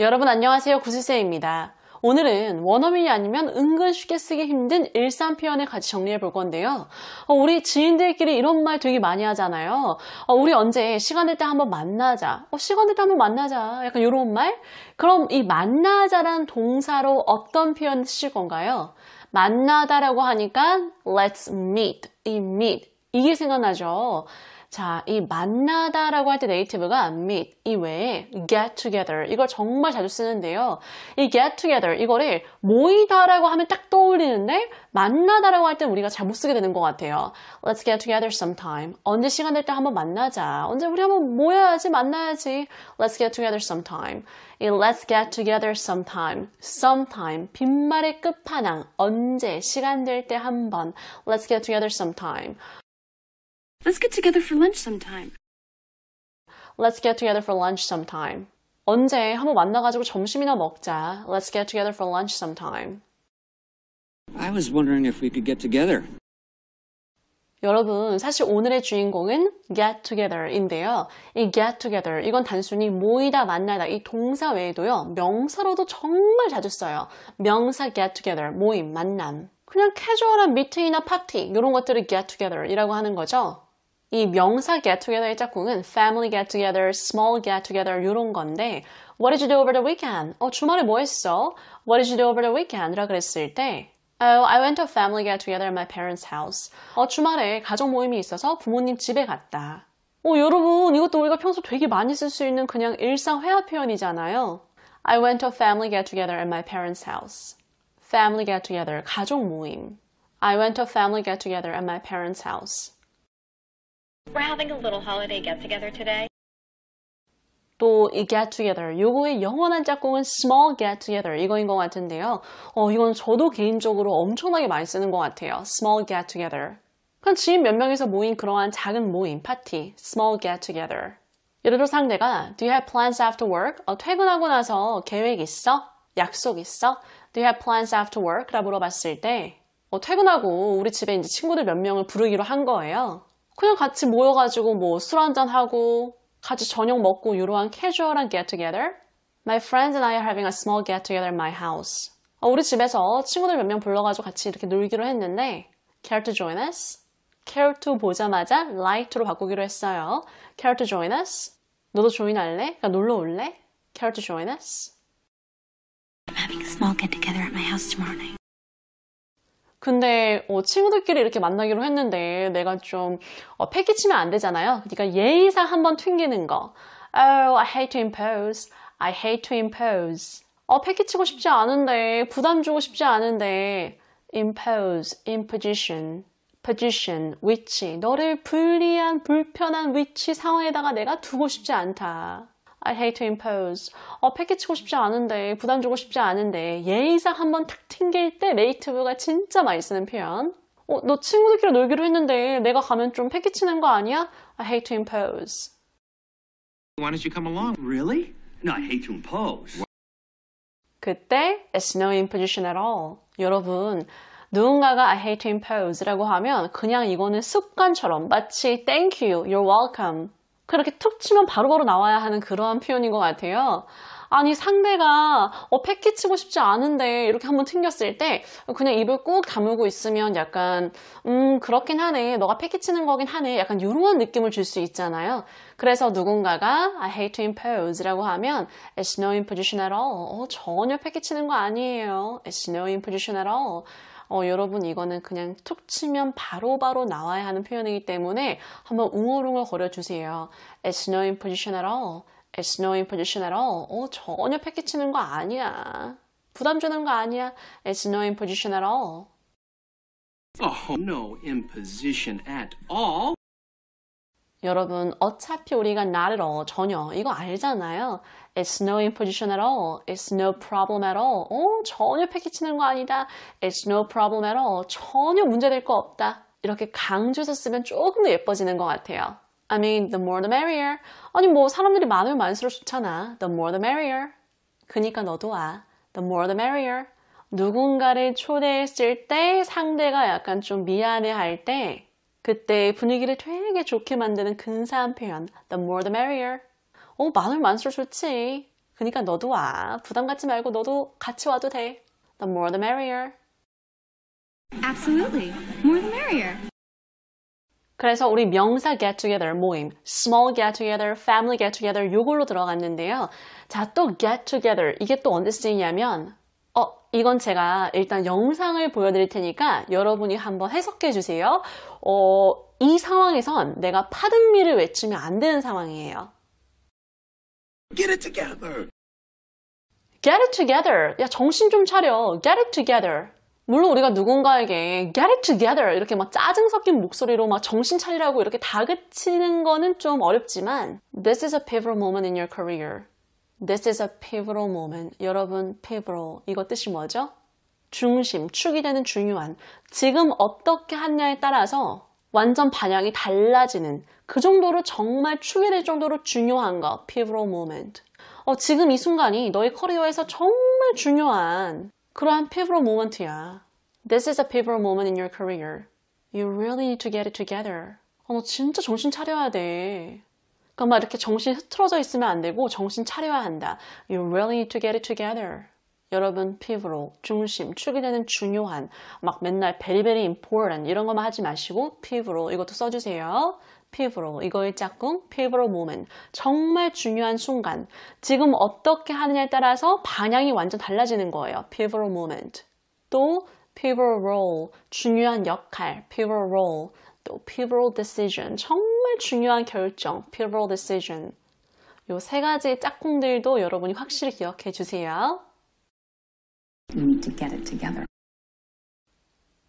여러분 안녕하세요 구슬쌤입니다. 오늘은 원어민이 아니면 은근 쉽게 쓰기 힘든 일상 표현을 같이 정리해 볼 건데요. 어, 우리 지인들끼리 이런 말 되게 많이 하잖아요. 어, 우리 언제 시간 될 때 한번 만나자. 어, 시간 될 때 한번 만나자. 약간 이런 말? 그럼 이 만나자란 동사로 어떤 표현 쓰실 건가요? 만나다라고 하니까 let's meet, 이 meet. 이게 생각나죠? 자, 이 만나다라고 할 때 네이티브가 meet 이외에 get together 이걸 정말 자주 쓰는데요. 이 get together 이거를 모이다라고 하면 딱 떠올리는데 만나다라고 할 때 우리가 잘못 쓰게 되는 것 같아요. Let's get together sometime. 언제 시간 될 때 한번 만나자. 언제 우리 한번 모여야지 만나야지. Let's get together sometime. 이 let's get together sometime. sometime 빈말의 끝판왕 언제 시간 될 때 한번 Let's get together sometime. Let's get together for lunch sometime. Let's get together for lunch sometime. 언제 한번 만나가지고 점심이나 먹자. Let's get together for lunch sometime. I was wondering if we could get together. 여러분, 사실 오늘의 주인공은 get together인데요. 이 get together, 이건 단순히 모이다, 만나다, 이 동사 외에도요, 명사로도 정말 자주 써요. 명사 get together, 모임, 만남. 그냥 캐주얼한 미팅이나 파티, 이런 것들을 get together이라고 하는 거죠. 이 명사 get together의 짝꿍은 family get together, small get together 이런 건데 What did you do over the weekend? 어, 주말에 뭐 했어? What did you do over the weekend? 라 그랬을 때 Oh, I went to a family get together at my parents' house. 어, 주말에 가족 모임이 있어서 부모님 집에 갔다. 어, 여러분, 이것도 우리가 평소 되게 많이 쓸 수 있는 그냥 일상 회화 표현이잖아요. I went to a family get together at my parents' house. family get together, 가족 모임. I went to a family get together at my parents' house. We're having a little holiday get together today. 또이 get together 요거의 영원한 짝꿍은 small get together 이거인 것 같은데요. 어 이건 저도 개인적으로 엄청나게 많이 쓰는 것 같아요. small get together. 그냥 지인 몇 명이서 모인 그러한 작은 모임, 파티, small get together. 예를 들어 상대가 Do you have plans after work? 어, 퇴근하고 나서 계획 있어? 약속 있어? Do you have plans after work? 라 물어봤을 때 어, 퇴근하고 우리 집에 이제 친구들 몇 명을 부르기로 한 거예요. 그냥 같이 모여가지고 뭐 술 한잔하고 같이 저녁 먹고 이러한 캐주얼한 get together. My friends and I are having a small get together in my house. 우리 집에서 친구들 몇 명 불러가지고 같이 이렇게 놀기로 했는데 Care to join us? Care to 보자마자 like to로 바꾸기로 했어요. Care to join us? 너도 조인할래? 그러니까 놀러 올래? Care to join us? I'm having a small get together at my house tomorrow night. 근데 어, 친구들끼리 이렇게 만나기로 했는데 내가 좀 어, 패기치면 안 되잖아요. 그러니까 예의상 한번 튕기는 거. Oh, I hate to impose. I hate to impose. 어, 패기치고 싶지 않은데 부담 주고 싶지 않은데 impose, imposition. position, 위치, 너를 불리한, 불편한 위치 상황에다가 내가 두고 싶지 않다. I hate to impose. 어, 패키치고 싶지 않은데, 부담 주고 싶지 않은데, 예의상 한번 탁 튕길 때 레이트브가 진짜 많이 쓰는 표현. 어, 너 친구들끼리 놀기로 했는데 내가 가면 좀 패키치는 거 아니야? I hate to impose. Why don't you come along? Really? No, I hate to impose. 그때 it's no imposition at all. 여러분, 누군가가 I hate to impose라고 하면 그냥 이거는 습관처럼 마치 thank you, you're welcome 그렇게 툭 치면 바로바로 바로 나와야 하는 그러한 표현인 것 같아요. 아니 상대가 어, 패키 치고 싶지 않은데 이렇게 한번 튕겼을 때 그냥 입을 꾹 다물고 있으면 약간 음 그렇긴 하네 너가 패키 치는 거긴 하네 약간 이런 느낌을 줄 수 있잖아요 그래서 누군가가 I hate to impose 라고 하면 It's no imposition at all 어, 전혀 패키 치는 거 아니에요 It's no imposition at all 어, 여러분 이거는 그냥 툭 치면 바로바로 바로 나와야 하는 표현이기 때문에 한번 웅얼웅얼 거려주세요. It's no imposition at all. It's no imposition at all. 어, 전혀 패키치는 거 아니야. 부담 주는 거 아니야. It's no imposition at all. Oh, no imposition at all. 여러분 어차피 우리가 not at all 전혀 이거 알잖아요. It's no imposition at all. It's no problem at all. 어, 전혀 패키치는 거 아니다. It's no problem at all. 전혀 문제될 거 없다. 이렇게 강조해서 쓰면 조금 더 예뻐지는 것 같아요. I mean, the more the merrier. 아니 뭐 사람들이 많으면 많을수록 좋잖아. The more the merrier. 그니까 너도 와. The more the merrier. 누군가를 초대했을 때 상대가 약간 좀 미안해할 때 그때 분위기를 되게 좋게 만드는 근사한 표현 The more the merrier 어, 마늘 만을수록 좋지 그니까 너도 와 부담 갖지 말고 너도 같이 와도 돼 The more the merrier Absolutely, more the merrier 그래서 우리 명사 get together 모임, small get together, family get together 요걸로 들어갔는데요. 자, 또 get together 이게 또 언제 쓰이냐면 어, 이건 제가 일단 영상을 보여드릴 테니까 여러분이 한번 해석해 주세요. 어, 이 상황에선 내가 파든미를 외치면 안 되는 상황이에요. Get it together. Get it together. 야, 정신 좀 차려. Get it together. 물론 우리가 누군가에게 get it together 이렇게 막 짜증 섞인 목소리로 막 정신 차리라고 이렇게 다그치는 거는 좀 어렵지만 this is a pivotal moment in your career. This is a pivotal moment. 여러분, pivotal. 이거 뜻이 뭐죠? 중심, 축이 되는 중요한. 지금 어떻게 하냐에 따라서 완전 반향이 달라지는 그 정도로 정말 축이 될 정도로 중요한 거. pivotal moment. 어, 지금 이 순간이 너의 커리어에서 정말 중요한 그러한 pivotal moment야. This is a pivotal moment in your career. You really need to get it together. 어, 너 진짜 정신 차려야 돼. 그러니 이렇게 정신 이 흐트러져 있으면 안 되고 정신 차려야 한다. You really need to get it together. 여러분 피부로 중심, 축이되는 중요한, 막 맨날 very very important 이런 것만 하지 마시고 피부로 이것도 써주세요. 피부로 이거의 짝꿍 피부로 moment 정말 중요한 순간 지금 어떻게 하느냐에 따라서 방향이 완전 달라지는 거예요. 피부로 moment 또 pivotal role, 중요한 역할, pivotal role, 또 pivotal decision, 정말 정말 중요한 결정, pivotal decision. 요 세 가지 짝꿍들도 여러분이 확실히 기억해 주세요. y o need to get it together.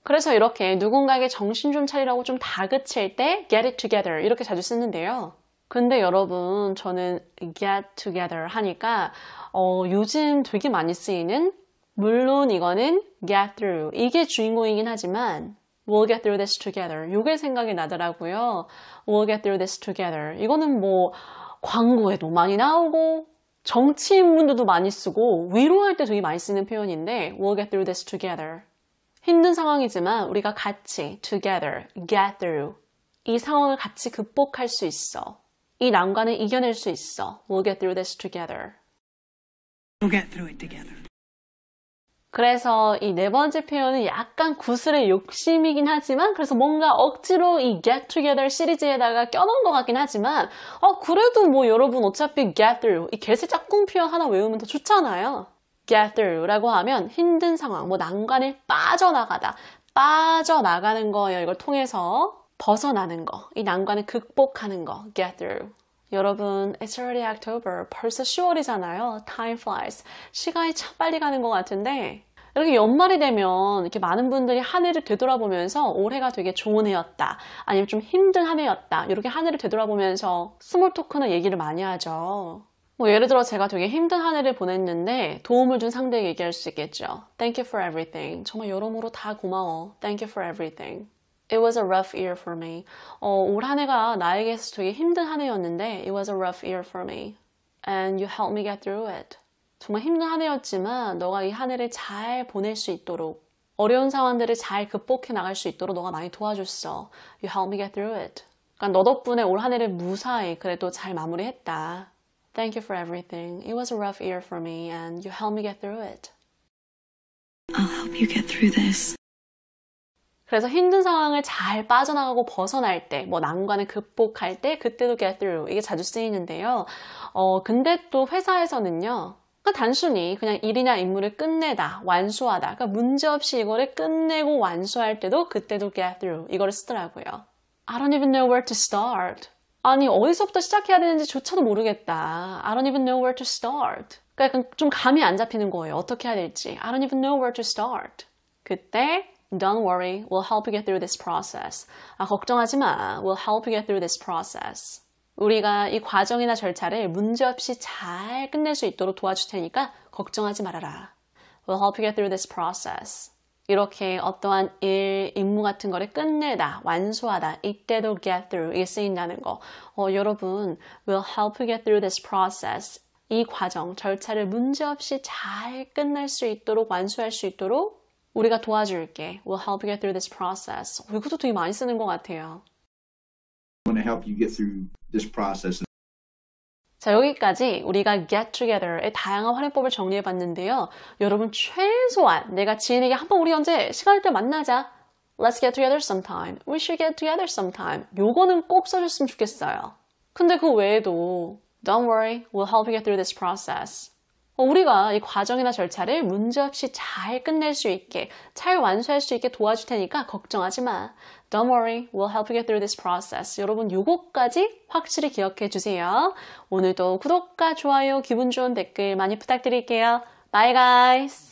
그래서 이렇게 누군가에게 정신 좀 차리라고 좀 다그칠 때 get it together 이렇게 자주 쓰는데요. 근데 여러분 저는 get together 하니까 어, 요즘 되게 많이 쓰이는 물론 이거는 get through 이게 주인공이긴 하지만 We'll get through this together. 이게 생각이 나더라고요. We'll get through this together. 이거는 뭐 광고에도 많이 나오고 정치인분들도 많이 쓰고 위로할 때 되게 많이 쓰는 표현인데 We'll get through this together. 힘든 상황이지만 우리가 같이 together, get through 이 상황을 같이 극복할 수 있어. 이 난관을 이겨낼 수 있어. We'll get through this together. We'll get through it together. 그래서 이 네 번째 표현은 약간 구슬의 욕심이긴 하지만 그래서 뭔가 억지로 이 get together 시리즈에다가 껴놓은 것 같긴 하지만 어 그래도 뭐 여러분 어차피 get through 이 get의 짝꿍 표현 하나 외우면 더 좋잖아요 get through라고 하면 힘든 상황, 뭐난관에 빠져나가다 빠져나가는 거예요 이걸 통해서 벗어나는 거, 이 난관을 극복하는 거 get through 여러분, it's already October. 벌써 10월이잖아요. Time flies. 시간이 참 빨리 가는 것 같은데 이렇게 연말이 되면 이렇게 많은 분들이 한 해를 되돌아보면서 올해가 되게 좋은 해였다 아니면 좀 힘든 한 해였다 이렇게 한 해를 되돌아보면서 스몰 토크는 얘기를 많이 하죠 뭐 예를 들어 제가 되게 힘든 한 해를 보냈는데 도움을 준 상대에게 얘기할 수 있겠죠 Thank you for everything 정말 여러모로 다 고마워 Thank you for everything It was a rough year for me. 어, 올 한해가 나에게 서 되게 힘든 한해였는데 It was a rough year for me. And you helped me get through it. 정말 힘든 한해였지만 너가 이 한해를 잘 보낼 수 있도록 어려운 상황들을 잘 극복해 나갈 수 있도록 너가 많이 도와줬어. You helped me get through it. 그러니까 너 덕분에 올 한해를 무사히 그래도 잘 마무리했다. Thank you for everything. It was a rough year for me and you helped me get through it. I'll help you get through this. 그래서 힘든 상황을 잘 빠져나가고 벗어날 때, 뭐 난관을 극복할 때, 그때도 get through 이게 자주 쓰이는데요. 어, 근데 또 회사에서는요. 그러니까 단순히 그냥 일이나 임무를 끝내다, 완수하다. 그러니까 문제없이 이거를 끝내고 완수할 때도 그때도 get through 이거를 쓰더라고요. I don't even know where to start. 아니 어디서부터 시작해야 되는지조차도 모르겠다. I don't even know where to start. 그러니까 좀 감이 안 잡히는 거예요. 어떻게 해야 될지. I don't even know where to start. 그때 Don't worry, we'll help you get through this process. 아, 걱정하지 마. We'll help you get through this process. 우리가 이 과정이나 절차를 문제없이 잘 끝낼 수 있도록 도와줄 테니까 걱정하지 말아라. We'll help you get through this process. 이렇게 어떠한 일, 임무 같은 거를 끝내다, 완수하다, 이때도 get through, 이게 쓰인다는 거. 어, 여러분, we'll help you get through this process. 이 과정, 절차를 문제없이 잘 끝낼 수 있도록, 완수할 수 있도록 우리가 도와줄게. We'll help you get through this process. 어, 이것도 되게 많이 쓰는 것 같아요. want to help you get through this process. 자, 여기까지 우리가 get together의 다양한 활용법을 정리해 봤는데요. 여러분, 최소한 내가 지인에게 한번 우리 언제 시간을 때 만나자. Let's get together sometime. We should get together sometime. 요거는 꼭 써줬으면 좋겠어요. 근데 그 외에도 Don't worry, we'll help you get through this process. 어, 우리가 이 과정이나 절차를 문제없이 잘 끝낼 수 있게, 잘 완수할 수 있게 도와줄 테니까 걱정하지 마. Don't worry, we'll help you get through this process. 여러분 요거까지 확실히 기억해 주세요. 오늘도 구독과 좋아요, 기분 좋은 댓글 많이 부탁드릴게요. Bye guys!